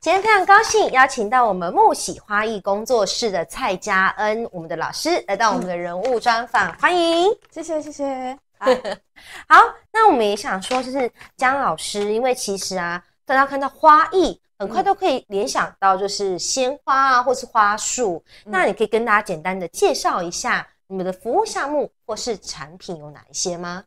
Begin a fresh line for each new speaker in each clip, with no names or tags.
今天非常高兴邀请到我们木喜花艺工作室的蔡佳恩，我们的老师来到我们的人物专访，欢迎，谢谢谢谢。好，那我们也想说，就是江老师，因为其实啊，大家看到花艺，很快都可以联想到就是鲜花啊，或是花束。那你可以跟大家简单的介绍一下你们的服务项目或是产品有哪一些吗？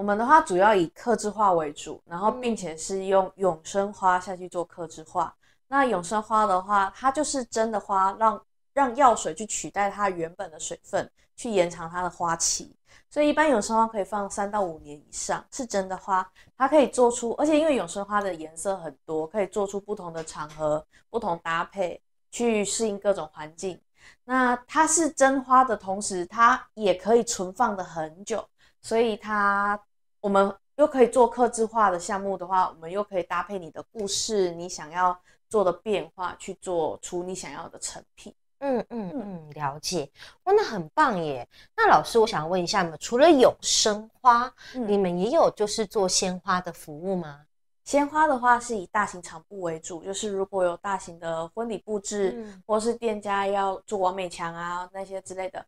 我
们的话主要以克制化为主，然后并且是用永生花下去做克制化。那永生花的话，它就是真的花，让让药水去取代它原本的水分，去延长它的花期。所以一般永生花可以放三到五年以上，是真的花，它可以做出，而且因为永生花的颜色很多，可以做出不同的场合、不同搭配，去适应各种环境。那它是真花的同时，它也可以存放的很久，所以它。我们又可以做客制化的项目的话，我们又可以搭配你的故事，你想要做的变化，去做出你想要的成品。
嗯嗯嗯，了解，哇，那很棒耶！那老师，我想问一下，你们除了有生花，你们也有就是做鲜花的服务吗？鲜花的话是以大型场布为主，
就是如果有大型的婚礼布置，或是店家要做完美墙啊那些之类的。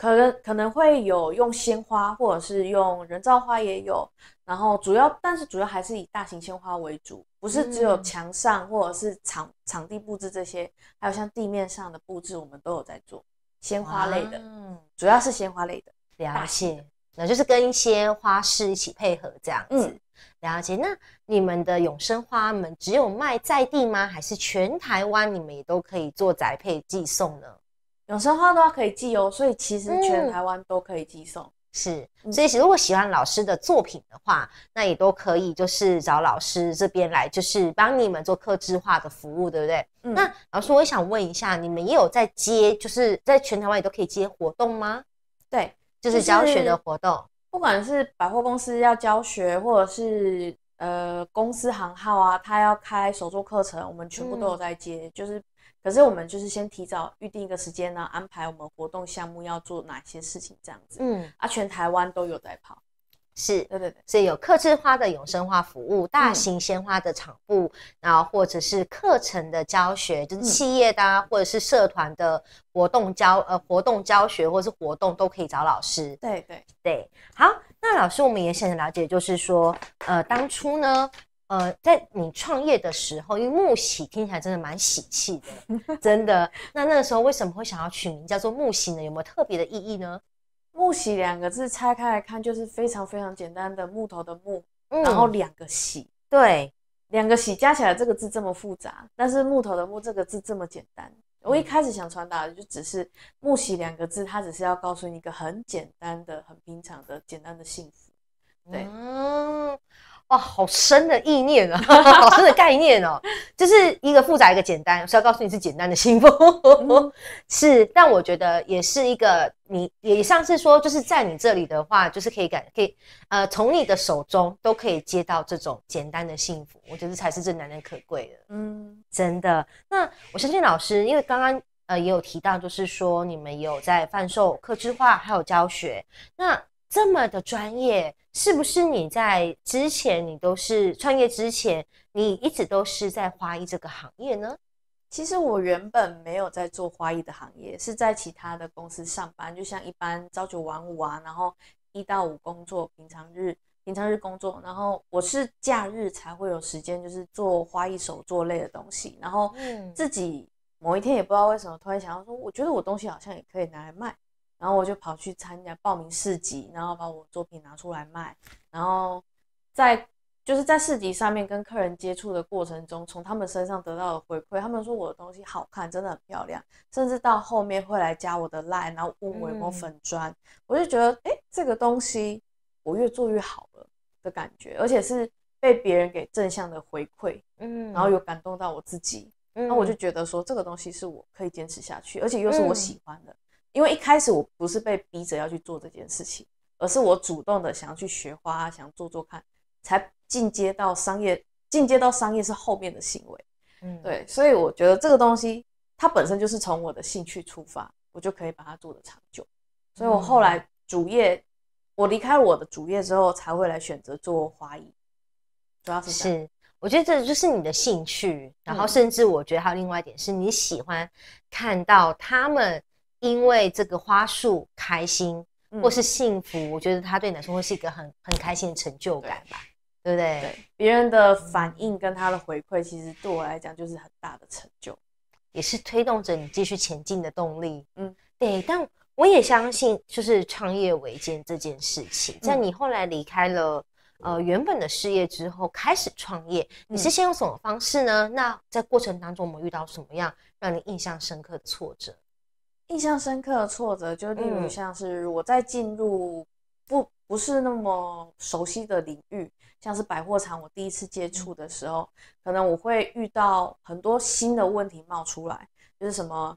可能可能会有用鲜花，或者是用人造花也有。然后主要，但是主要还是以大型鲜花为主，不是只有墙上或者是场场地布置这些，还有像地面上的布置，我们都有在做
鲜花类的，嗯，主要是鲜花类的。了解，那就是跟一些花师一起配合这样子。了解，那你们的永生花们只有卖在地吗？还是全台湾你们也都可以做宅配寄送呢？有生花的话可以寄哦，所以其实全台
湾都可以寄送。
是，所以如果喜欢老师的作品的话，那也都可以，就是找老师这边来，就是帮你们做客制化的服务，对不对？那老师，我想问一下，你们也有在接，就是在全台湾也都可以接活动吗？对，就是教学的活动，
不管是百货公司要教学，或者是呃公司行号啊，他要开手作课程，我们全部都有在接，就是。可是我们就是先提早预定一个时间呢，安排我们
活动项目
要做哪些事情，这样子。嗯，啊，全台湾都有在跑，
是，对对对，所以有客制化的永生花服务，大型鲜花的场布，然后或者是课程的教学，就是企业的啊或者是社团的活动教呃活动教学，或者是活动都可以找老师。对对对，好，那老师我们也想了解，就是说，呃，当初呢。呃，在你创业的时候，因为木喜听起来真的蛮喜气的，真的。那那个时候为什么会想要取名叫做木喜呢？有没有特别的意义呢？木喜两个字拆开来看，就是非常非常简单
的木头的木，然后两个喜。对，两个喜加起来这个字这么复杂，但是木头的木这个字这么简单。我一开始想传达的就只是木喜两个字，它只是要告诉你一个很简单的、很平常的、简单的幸福。
对。嗯。哇，好深的意念啊，好深的概念哦，就是一个复杂一个简单。我要告诉你是简单的幸福，是但我觉得也是一个你，也像是说就是在你这里的话，就是可以感可以呃，从你的手中都可以接到这种简单的幸福，我觉得才是最难能可贵的。嗯，真的。那我相信老师，因为刚刚呃也有提到，就是说你们有在贩售客制化还有教学，那。这么的专业，是不是你在之前，你都是创业之前，你一直都是在花艺这个行
业呢？其实我原本没有在做花艺的行业，是在其他的公司上班，就像一般朝九晚五啊，然后一到五工作，平常日平常日工作，然后我是假日才会有时间，就是做花艺手作类的东西。然后自己某一天也不知道为什么突然想要说，我觉得我东西好像也可以拿来卖。然后我就跑去参加报名市集，然后把我作品拿出来卖。然后在就是在市集上面跟客人接触的过程中，从他们身上得到的回馈，他们说我的东西好看，真的很漂亮，甚至到后面会来加我的赖，然后问我有没有粉砖，我就觉得哎，这个东西我越做越好了的感觉，而且是被别人给正向的回馈，嗯，然后有感动到我自己，那我就觉得说这个东西是我可以坚持下去，而且又是我喜欢的。因为一开始我不是被逼着要去做这件事情，而是我主动的想要去学花，想做做看，才进阶到商业。进阶到商业是后面的行为，对，所以我觉得这个东西它本身就是从我的兴趣出发，我就可以把它做的长久。所以我后来主业，我离开我的主业之后，才会
来选择做花艺。主要是是，我觉得这就是你的兴趣。然后甚至我觉得还有另外一点是，你喜欢看到他们。因为这个花束开心或是幸福，我觉得他对男生会是一个很很开心的成就感吧，对不
对？别人的反应跟他的回馈，其实对我来讲
就是很大的成就，也是推动着你继续前进的动力。嗯，对。但我也相信，就是创业维艰这件事情，在你后来离开了呃原本的事业之后，开始创业，你是先用什么方式呢？那在过程当中，我们遇到什么样让你印象深刻挫折？
印象深刻的挫折，就例如像是我在进入不不是那么熟悉的领域，像是百货场，我第一次接触的时候，可能我会遇到很多新的问题冒出来，就是什么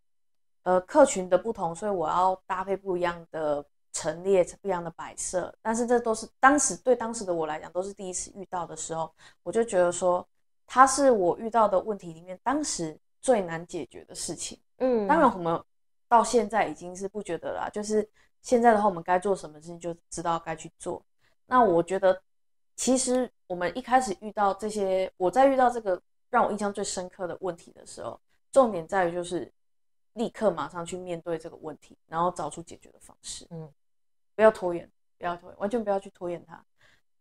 呃客群的不同，所以我要搭配不一样的陈列、不一样的摆设，但是这都是当时对当时的我来讲都是第一次遇到的时候，我就觉得说，它是我遇到的问题里面当时最难解决的事情。嗯，当然我们。到现在已经是不觉得了，就是现在的话，我们该做什么事情就知道该去做。那我觉得，其实我们一开始遇到这些，我在遇到这个让我印象最深刻的问题的时候，重点在于就是立刻马上去面对这个问题，然后找出解决的方式，嗯，不要拖延，不要拖，完全不要去拖延它。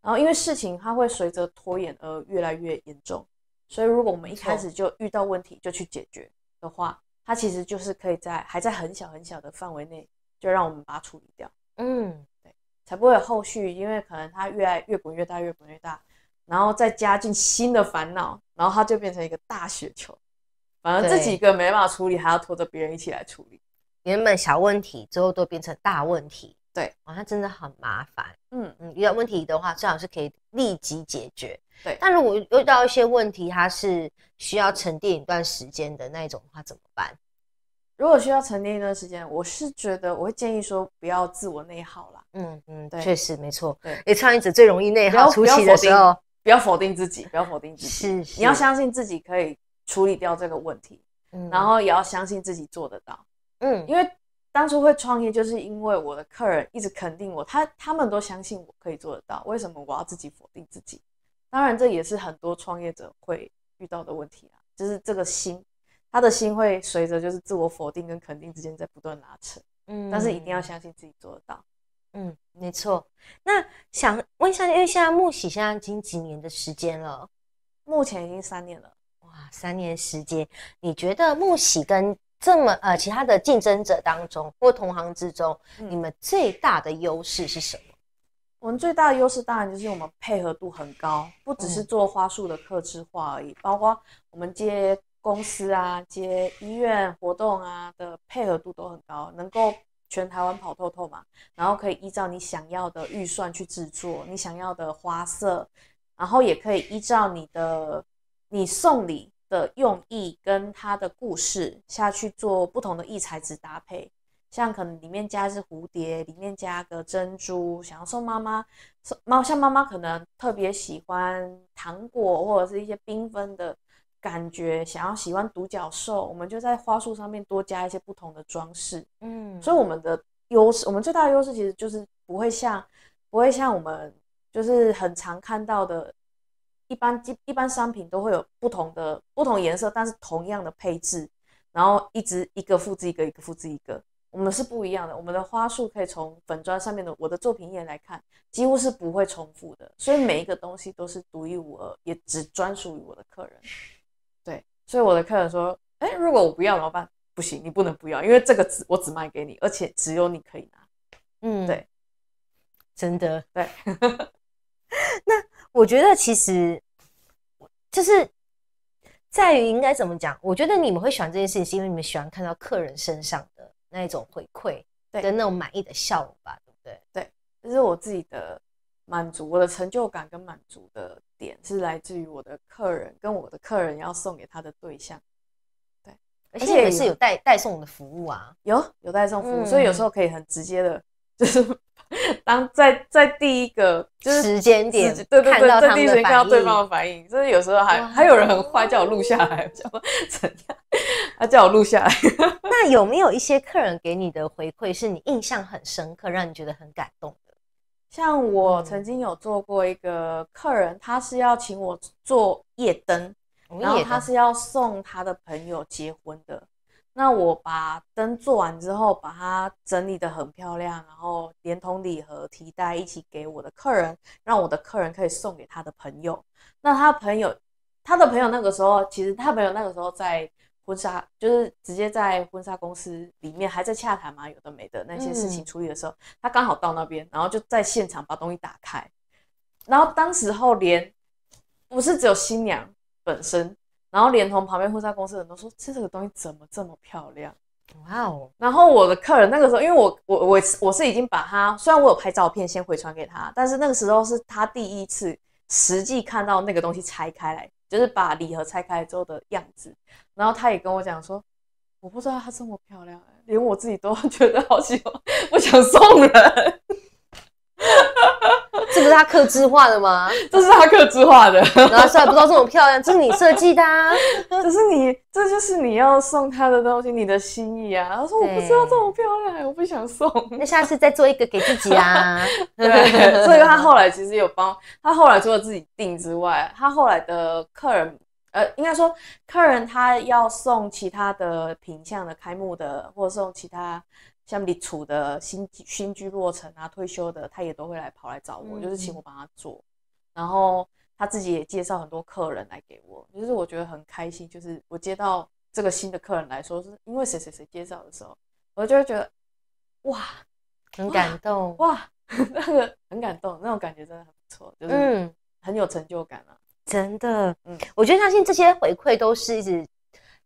然后因为事情它会随着拖延而越来越严重，所以如果我们一开始就遇到问题就去解决的话。它其实就是可以在还在很小很小的范围内，就让我们把它处理掉。
嗯，对，
才不会有后续，因为可能它越来越滚越大，越滚越大，然后再加进新的烦恼，然后它就变成一个大雪球。反而这几个没办法处理，还要拖着别人一起来处理，
原本小问题最后都变成大问题。对，哦，它真的很麻烦。嗯嗯，遇到问题的话，最好是可以立即解决。对，但如果遇到一些问题，它是需要沉淀一段时间的那一种，话怎么办？如果需要沉淀一段时间，我是觉
得我会建议说，不要自我内耗啦。嗯嗯，对，确实没错。对，因创业者最容易
内耗，初期的时候
不要否定自己，不要否定自己，是，你要相信自己可以处理掉这个问题，然后也要相信自己做得到。嗯，因为。当初会创业，就是因为我的客人一直肯定我，他他们都相信我可以做得到。为什么我要自己否定自己？当然，这也是很多创业者会遇到的问题啊，就是这个心，他的心会随着就是自我否定跟肯定之间在不断拉扯。嗯，但是一定要
相信自己做得到。嗯，没错。那想问一下，因为现在木喜现在已经几年的时间了，
目前已经三年了。
哇，三年时间，你觉得木喜跟？这么呃，其他的竞争者当中或同行之中，你们最大的优势是什么？
我们最大的优势当然就是我们配合度很高，不只是做花束的客制化而已，包括我们接公司啊、接医院活动啊的配合度都很高，能够全台湾跑透透嘛，然后可以依照你想要的预算去制作你想要的花色，然后也可以依照你的你送礼。的用意跟它的故事下去做不同的异材质搭配，像可能里面加一只蝴蝶，里面加个珍珠，想要送妈妈，妈像妈妈可能特别喜欢糖果或者是一些缤纷的感觉，想要喜欢独角兽，我们就在花束上面多加一些不同的装饰，嗯，所以我们的优势，我们最大的优势其实就是不会像，不会像我们就是很常看到的。一般一一般商品都会有不同的不同颜色，但是同样的配置，然后一直一个复制一个，一个复制一个，我们是不一样的。我们的花束可以从粉砖上面的我的作品页来看，几乎是不会重复的。所以每一个东西都是独一无二，也只专属于我的客人。对，所以我的客人说：“哎，如果我不要怎么办？”不行，你不能不要，因为这个只我只卖给你，而且只有你可以拿。
嗯，对，真的对。那。我觉得其实，就是在于应该怎么讲？我觉得你们会喜欢这件事情，是因为你们喜欢看到客人身上的那一种回馈，对，那种满意的笑容吧，对不对？对，这是我自己的满足，我的成
就感跟满足的点是来自于我的客人跟我的客人要送给他的对象，对，而且也是有带带送的服务啊，有有带送服务，所以有时候可以很直接的，就是。当在在第一个时间点，对对对，在第一时间看到对方的反应，就是有时候还还有人很坏，叫我录下来，叫
怎样？他叫我录下来。那有没有一些客人给你的回馈是你印象很深刻，让你觉得很感动的？像我曾经有做
过一个客人，他是要请我做夜灯，然后他是要送他的朋友结婚的。那我把灯做完之后，把它整理的很漂亮，然后连同礼盒、提袋一起给我的客人，让我的客人可以送给他的朋友。那他朋友，他的朋友那个时候，其实他朋友那个时候在婚纱，就是直接在婚纱公司里面还在洽谈嘛，有的没的那些事情处理的时候，他刚好到那边，然后就在现场把东西打开，然后当时候连，不是只有新娘本身。然后连同旁边婚纱公司的人都说：“这个东西怎么这么漂亮？哇哦！”然后我的客人那个时候，因为我我我我是已经把它，虽然我有拍照片先回传给他，但是那个时候是他第一次实际看到那个东西拆开来，就是把礼盒拆开来之后的样子。然后他也跟我讲说：“我不知道它这么漂亮，连我自己都觉得好喜欢，不想送人。”
这不是他刻字画的吗？这是他刻字画的。然后说还不知道这么漂亮，这是你设计的。啊，可 是
你这就是你要送他的东西，你的心意啊。他说我不知道这么漂亮，我不
想送。那下次再做一个给自己啊。对，所以他
后来其实有帮，他后来除了自己订之外，他后来的客人，呃，应该说客人他要送其他的品相的开幕的，或者送其他。像你处的新新居落成啊，退休的他也都会来跑来找我，就是请我帮他做，然后他自己也介绍很多客人来给我，就是我觉得很开心。就是我接到这个新的客人来说，是因为谁谁谁介绍的时候，我就会觉得
哇，很感动哇，
那个很感动，那种感觉真的很不错，就是嗯，
很有成就感啊，真的，嗯，我觉得相信这些回馈都是一直。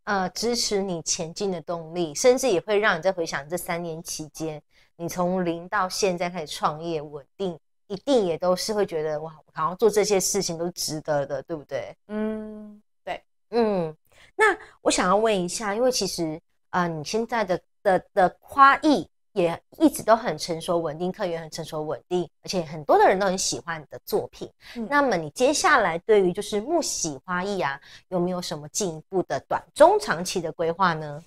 呃，支持你前进的动力，甚至也会让你在回想这三年期间，你从零到现在开始创业，稳定一定也都是会觉得哇，好，像做这些事情都值得的，对不对？
嗯，对，
嗯。那我想要问一下，因为其实啊，你现在的的的夸域。也一直都很成熟稳定，客源很成熟稳定，而且很多的人都很喜欢你的作品。那么你接下来对于就是木喜花艺啊，有没有什么进一步的短、中、长期的规划呢？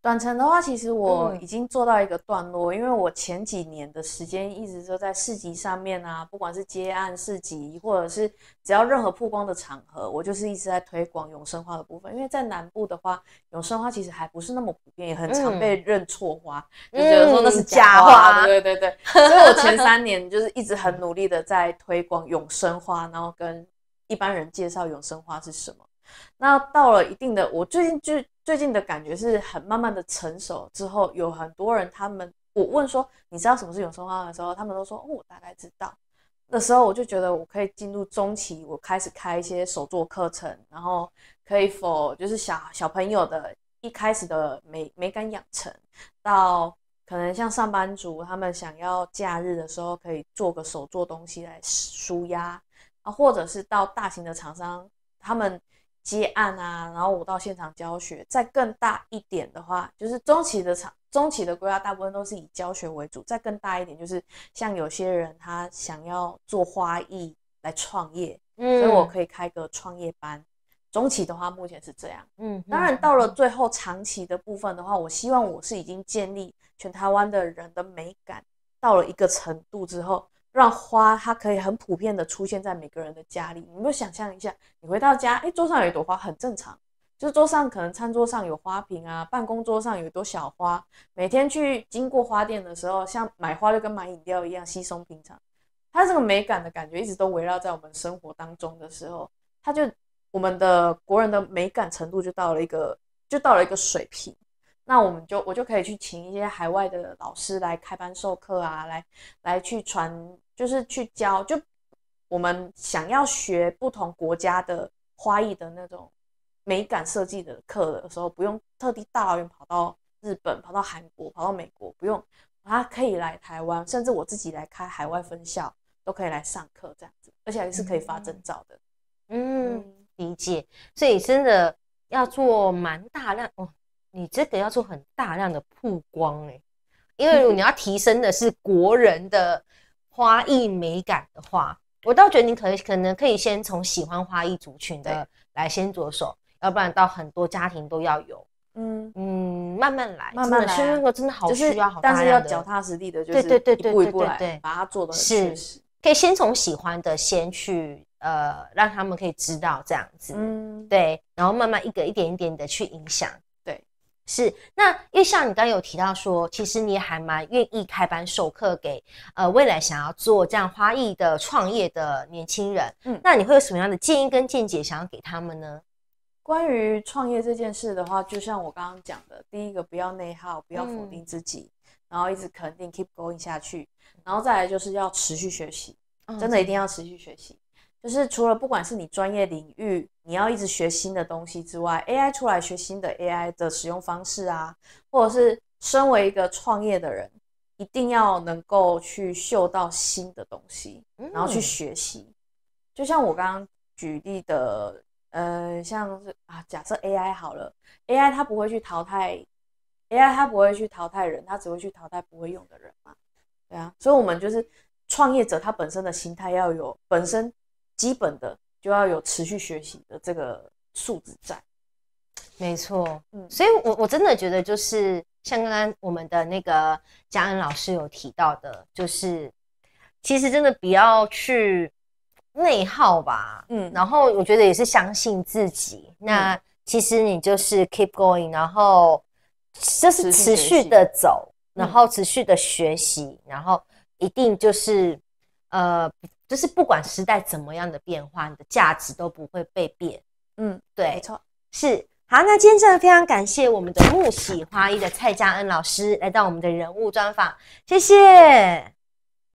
短程的话，其实我已
经做到一个段落，因为我前几年的时间一直都在市集上面啊，不管是接案市集，或者是只要任何曝光的场合，我就是一直在推广永生花的部分。因为在南部的话，永生花其实还不是那么普遍，也很常被认错花，就觉得说那是假花。对对对对，所以我前三年就是一直很努力的在推广永生花，然后跟一般人介绍永生花是什么。那到了一定的，我最近最最近的感觉是很慢慢的成熟之后，有很多人他们，我问说你知道什么是永生花的时候，他们都说哦，我大概知道。那时候我就觉得我可以进入中期，我开始开一些手作课程，然后可以否就是小小朋友的一开始的美美感养成，到可能像上班族他们想要假日的时候可以做个手作东西来舒压，啊，或者是到大型的厂商他们。接案啊，然后我到现场教学。再更大一点的话，就是中期的长中期的规划，大部分都是以教学为主。再更大一点，就是像有些人他想要做花艺来创业，嗯，所以我可以开个创业班。中期的话，目前是这样，
嗯。当然，
到了最后长期的部分的话，我希望我是已经建立全台湾的人的美感到了一个程度之后。让花它可以很普遍的出现在每个人的家里，你们想象一下，你回到家，哎，桌上有一朵花，很正常，就是桌上可能餐桌上有花瓶啊，办公桌上有一朵小花，每天去经过花店的时候，像买花就跟买饮料一样稀松平常，它这个美感的感觉一直都围绕在我们生活当中的时候，它就我们的国人的美感程度就到了一个就到了一个水平。那我们就我就可以去请一些海外的老师来开班授课啊，来来去传就是去教，就我们想要学不同国家的花艺的那种美感设计的课的时候，不用特地大老远跑到日本、跑到韩国、跑到美国，不用啊，可以来台湾，甚至我自己来开海外分校都可以来上课这样子，而且是可以
发证照的。嗯，理解，所以真的要做蛮大量哦。你这个要做很大量的曝光哎，因为你要提升的是国人的花艺美感的话，我倒觉得你可可能可以先从喜欢花艺族群的来先着手，要不然到很多家庭都要有，嗯嗯，慢慢来，慢慢来，真那个真的好需要好但是要脚踏实地的，就是一步一步来，把它做的，是，可以先从喜欢的先去呃让他们可以知道这样子，嗯，对，然后慢慢一个一点一点的去影响。是，那因为像你刚刚有提到说，其实你也还蛮愿意开班授课给呃未来想要做这样花艺的创业的年轻人，嗯，那你会有什么样的建议跟见解想要给他们呢？
关于创业这件事的话，就像我刚刚讲的，第一个不要内耗，不要否定自己，然后一直肯定，keep going 下去，然后再来就是要持续学习，真的一定要持续学习。就是除了不管是你专业领域，你要一直学新的东西之外，AI 出来学新的 AI 的使用方式啊，或者是身为一个创业的人，一定要能够去嗅到新的东西，然后去学习。就像我刚刚举例的，呃，像是啊，假设 AI 好了，AI 它不会去淘汰，AI 它不会去淘汰人，它只会去淘汰不会用的人嘛。对啊，所以我们就是创业者，他本身的心态要有本身。基本的就要有持续学习的这个素质在，
没错。嗯，所以我我真的觉得就是像刚刚我们的那个嘉恩老师有提到的，就是其实真的不要去内耗吧。嗯，然后我觉得也是相信自己。那其实你就是 keep going，然后就是持续的走，然后持续的学习，然后一定就是呃。就是不管时代怎么样的变化，你的价值都不会被变。嗯，对，没错，是好。那今天真的非常感谢我们的木喜花艺的蔡佳恩老师来到我们的人物专访，谢谢。